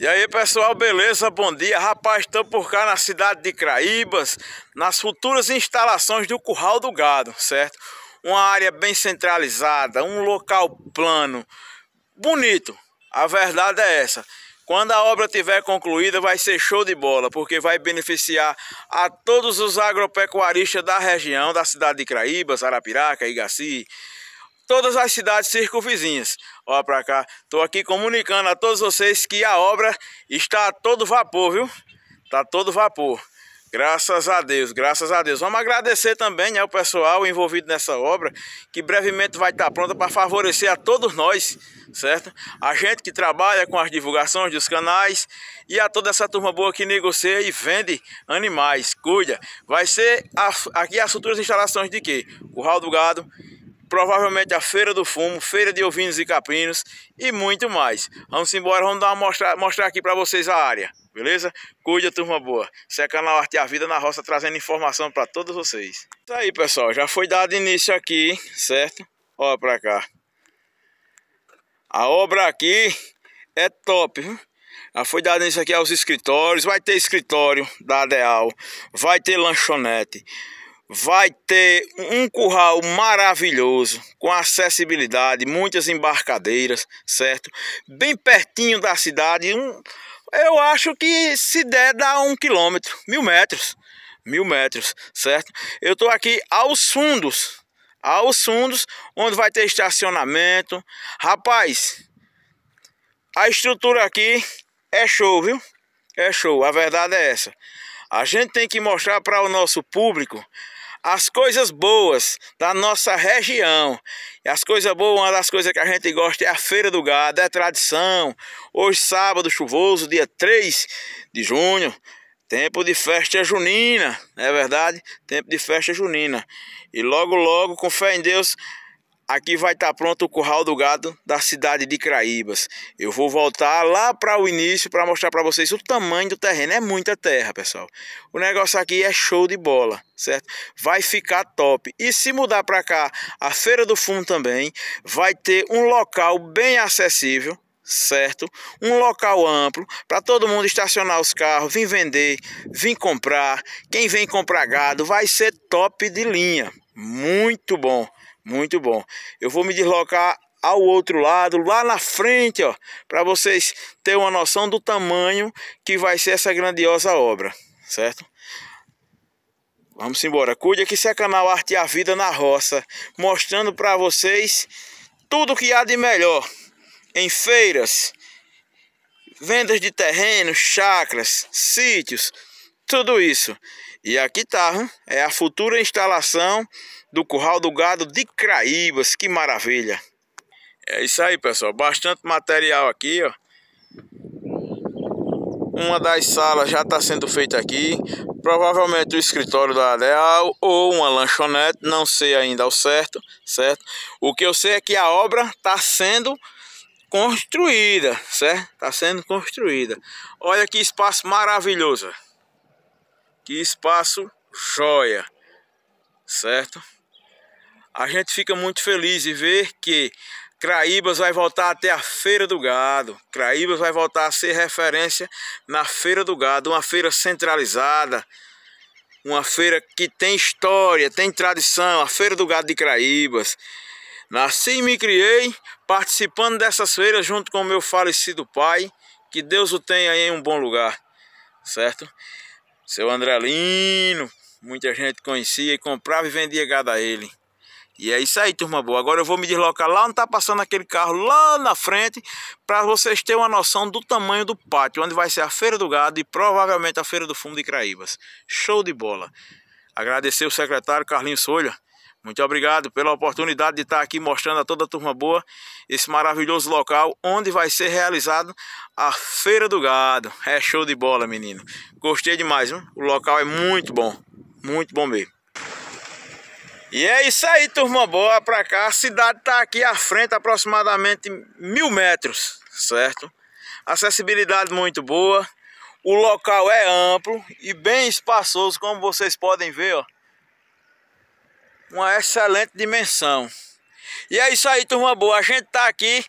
E aí pessoal, beleza? Bom dia. Rapaz, estamos por cá na cidade de Craíbas, nas futuras instalações do Curral do Gado, certo? Uma área bem centralizada, um local plano, bonito. A verdade é essa. Quando a obra tiver concluída, vai ser show de bola, porque vai beneficiar a todos os agropecuaristas da região, da cidade de Craíbas, Arapiraca, Igaci, todas as cidades circunvizinhas. Olha para cá, estou aqui comunicando a todos vocês que a obra está a todo vapor, viu? Está todo vapor. Graças a Deus, graças a Deus. Vamos agradecer também né, o pessoal envolvido nessa obra, que brevemente vai estar pronta para favorecer a todos nós, certo? A gente que trabalha com as divulgações dos canais e a toda essa turma boa que negocia e vende animais, cuida. Vai ser a, aqui as futuras instalações de quê? Curral do Gado provavelmente a Feira do Fumo, Feira de Ovinos e Caprinos e muito mais. Vamos embora, vamos dar uma mostrar, mostrar aqui para vocês a área, beleza? Cuida, turma boa. Isso é canal Arte e a Vida na Roça, trazendo informação para todos vocês. Isso tá aí, pessoal, já foi dado início aqui, certo? Olha para cá. A obra aqui é top, viu? Já foi dado início aqui aos escritórios, vai ter escritório da ADEAL, vai ter lanchonete, vai ter um curral maravilhoso, com acessibilidade, muitas embarcadeiras, certo? Bem pertinho da cidade, um, eu acho que se der dá um quilômetro, mil metros, mil metros, certo? Eu estou aqui aos fundos, aos fundos, onde vai ter estacionamento. Rapaz, a estrutura aqui é show, viu? É show, a verdade é essa. A gente tem que mostrar para o nosso público as coisas boas da nossa região. E as coisas boas, uma das coisas que a gente gosta é a Feira do Gado, é tradição. Hoje, sábado chuvoso, dia 3 de junho, tempo de festa junina, não é verdade? Tempo de festa junina. E logo, logo, com fé em Deus, Aqui vai estar tá pronto o curral do gado da cidade de Craíbas. Eu vou voltar lá para o início para mostrar para vocês o tamanho do terreno. É muita terra, pessoal. O negócio aqui é show de bola, certo? Vai ficar top. E se mudar para cá, a Feira do Fumo também vai ter um local bem acessível, certo? Um local amplo para todo mundo estacionar os carros, vir vender, vir comprar. Quem vem comprar gado vai ser top de linha. Muito bom. Muito bom. Eu vou me deslocar ao outro lado, lá na frente, ó, para vocês terem uma noção do tamanho que vai ser essa grandiosa obra, certo? Vamos embora. Cuide que esse é canal Arte e a Vida na Roça, mostrando para vocês tudo que há de melhor em feiras, vendas de terrenos, chacras, sítios, tudo isso. E aqui tá, é a futura instalação do curral do gado de Craíbas, que maravilha. É isso aí, pessoal, bastante material aqui, ó. Uma das salas já está sendo feita aqui, provavelmente o escritório da Leal ou uma lanchonete, não sei ainda ao certo, certo? O que eu sei é que a obra está sendo construída, certo? Está sendo construída. Olha que espaço maravilhoso. Que espaço joia, certo? A gente fica muito feliz de ver que Craíbas vai voltar até a Feira do Gado. Craíbas vai voltar a ser referência na Feira do Gado, uma feira centralizada, uma feira que tem história, tem tradição, a Feira do Gado de Craíbas. Nasci e me criei participando dessas feiras junto com meu falecido pai, que Deus o tenha em um bom lugar, certo? Seu Andrelino, muita gente conhecia e comprava e vendia gado a ele. E é isso aí, turma boa. Agora eu vou me deslocar lá onde está passando aquele carro, lá na frente, para vocês terem uma noção do tamanho do pátio, onde vai ser a Feira do Gado e provavelmente a Feira do Fundo de Craíbas. Show de bola. Agradecer o secretário Carlinhos Solha muito obrigado pela oportunidade de estar aqui mostrando a toda a turma boa esse maravilhoso local onde vai ser realizado a Feira do Gado. É show de bola, menino. Gostei demais, O local é muito bom, muito bom mesmo. E é isso aí, turma boa, pra cá. A cidade está aqui à frente, aproximadamente mil metros, certo? Acessibilidade muito boa. O local é amplo e bem espaçoso, como vocês podem ver, ó uma excelente dimensão. E é isso aí, turma boa. A gente está aqui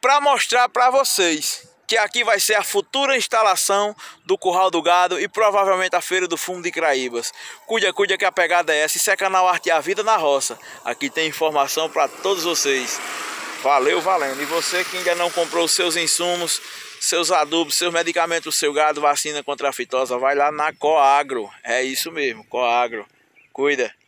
para mostrar para vocês que aqui vai ser a futura instalação do Curral do Gado e provavelmente a Feira do Fumo de Craíbas. Cuida, cuida que a pegada é essa. Isso é canal Arte e a Vida na Roça. Aqui tem informação para todos vocês. Valeu, valendo. E você que ainda não comprou os seus insumos, seus adubos, seus medicamentos, seu gado, vacina contra a fitosa, vai lá na Coagro. É isso mesmo, Coagro. Cuida.